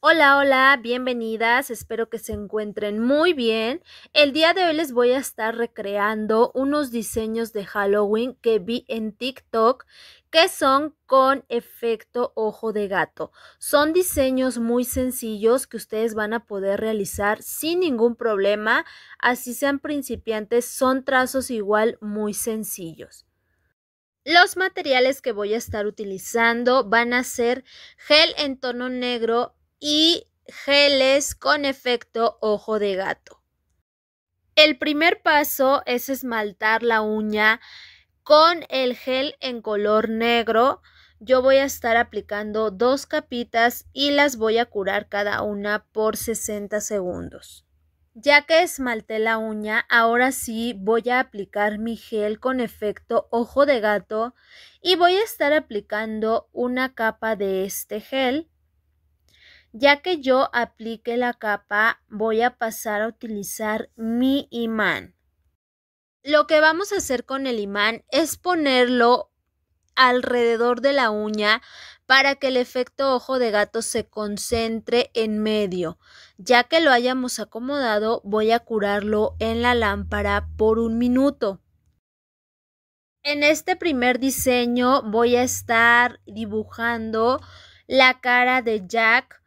Hola, hola, bienvenidas, espero que se encuentren muy bien. El día de hoy les voy a estar recreando unos diseños de Halloween que vi en TikTok que son con efecto ojo de gato. Son diseños muy sencillos que ustedes van a poder realizar sin ningún problema, así sean principiantes, son trazos igual muy sencillos. Los materiales que voy a estar utilizando van a ser gel en tono negro, y geles con efecto ojo de gato. El primer paso es esmaltar la uña con el gel en color negro. Yo voy a estar aplicando dos capitas y las voy a curar cada una por 60 segundos. Ya que esmalté la uña, ahora sí voy a aplicar mi gel con efecto ojo de gato y voy a estar aplicando una capa de este gel ya que yo aplique la capa, voy a pasar a utilizar mi imán. Lo que vamos a hacer con el imán es ponerlo alrededor de la uña para que el efecto ojo de gato se concentre en medio. Ya que lo hayamos acomodado, voy a curarlo en la lámpara por un minuto. En este primer diseño voy a estar dibujando la cara de Jack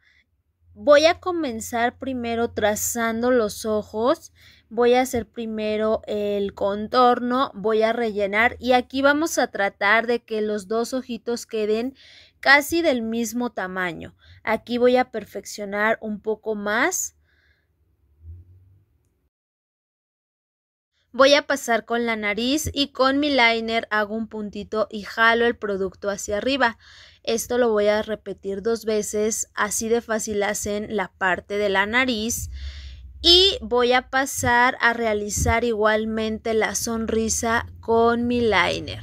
Voy a comenzar primero trazando los ojos, voy a hacer primero el contorno, voy a rellenar y aquí vamos a tratar de que los dos ojitos queden casi del mismo tamaño. Aquí voy a perfeccionar un poco más Voy a pasar con la nariz y con mi liner hago un puntito y jalo el producto hacia arriba. Esto lo voy a repetir dos veces, así de fácil hacen la parte de la nariz. Y voy a pasar a realizar igualmente la sonrisa con mi liner.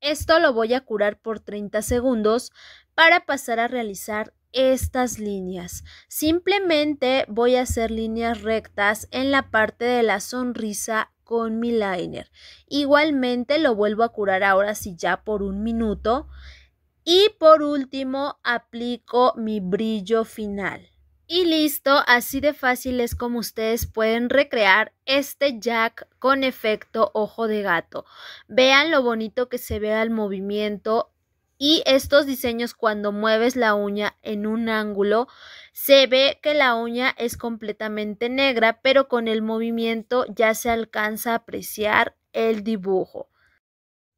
Esto lo voy a curar por 30 segundos para pasar a realizar estas líneas. Simplemente voy a hacer líneas rectas en la parte de la sonrisa con mi liner. Igualmente lo vuelvo a curar ahora sí ya por un minuto. Y por último aplico mi brillo final. Y listo, así de fácil es como ustedes pueden recrear este jack con efecto ojo de gato. Vean lo bonito que se ve al movimiento y estos diseños cuando mueves la uña en un ángulo se ve que la uña es completamente negra pero con el movimiento ya se alcanza a apreciar el dibujo.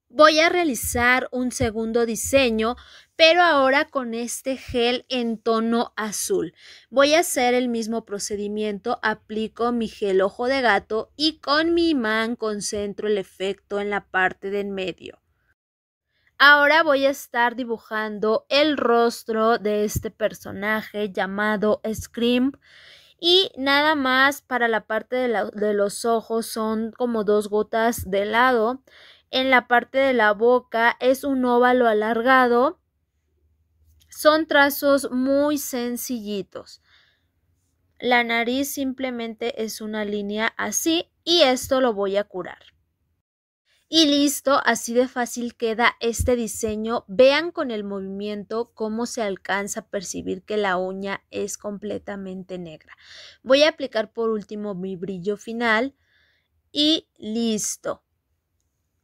Voy a realizar un segundo diseño pero ahora con este gel en tono azul. Voy a hacer el mismo procedimiento, aplico mi gel ojo de gato y con mi imán concentro el efecto en la parte de en medio. Ahora voy a estar dibujando el rostro de este personaje llamado Scream. Y nada más para la parte de, los ojos son como dos gotas de lado. En la parte de la boca es un óvalo alargado. Son trazos muy sencillitos. La nariz simplemente es una línea así y esto lo voy a curar. Y listo, así de fácil queda este diseño. Vean con el movimiento cómo se alcanza a percibir que la uña es completamente negra. Voy a aplicar por último mi brillo final y listo.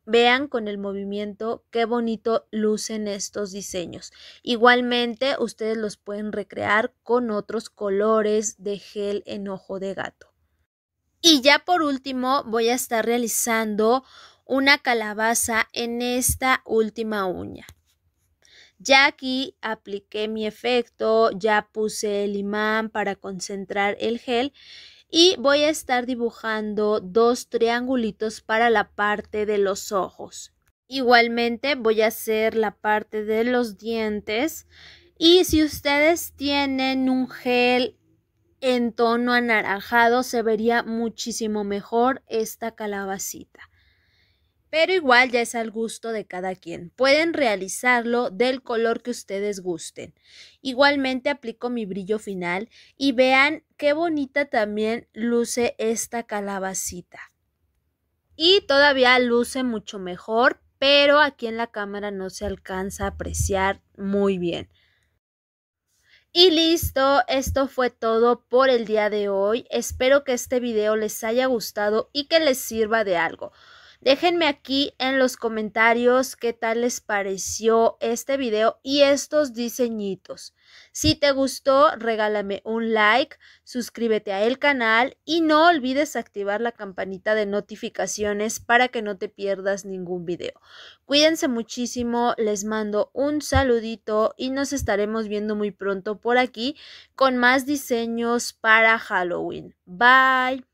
Vean con el movimiento qué bonito lucen estos diseños. Igualmente, ustedes los pueden recrear con otros colores de gel en ojo de gato. Y ya por último, voy a estar realizando una calabaza en esta última uña. Ya aquí apliqué mi efecto, ya puse el imán para concentrar el gel y voy a estar dibujando dos triangulitos para la parte de los ojos. Igualmente voy a hacer la parte de los dientes y si ustedes tienen un gel en tono anaranjado se vería muchísimo mejor esta calabacita pero igual ya es al gusto de cada quien. Pueden realizarlo del color que ustedes gusten. Igualmente aplico mi brillo final y vean qué bonita también luce esta calabacita. Y todavía luce mucho mejor, pero aquí en la cámara no se alcanza a apreciar muy bien. Y listo, esto fue todo por el día de hoy. Espero que este video les haya gustado y que les sirva de algo. Déjenme aquí en los comentarios qué tal les pareció este video y estos diseñitos. Si te gustó, regálame un like, suscríbete al canal y no olvides activar la campanita de notificaciones para que no te pierdas ningún video. Cuídense muchísimo, les mando un saludito y nos estaremos viendo muy pronto por aquí con más diseños para Halloween. Bye.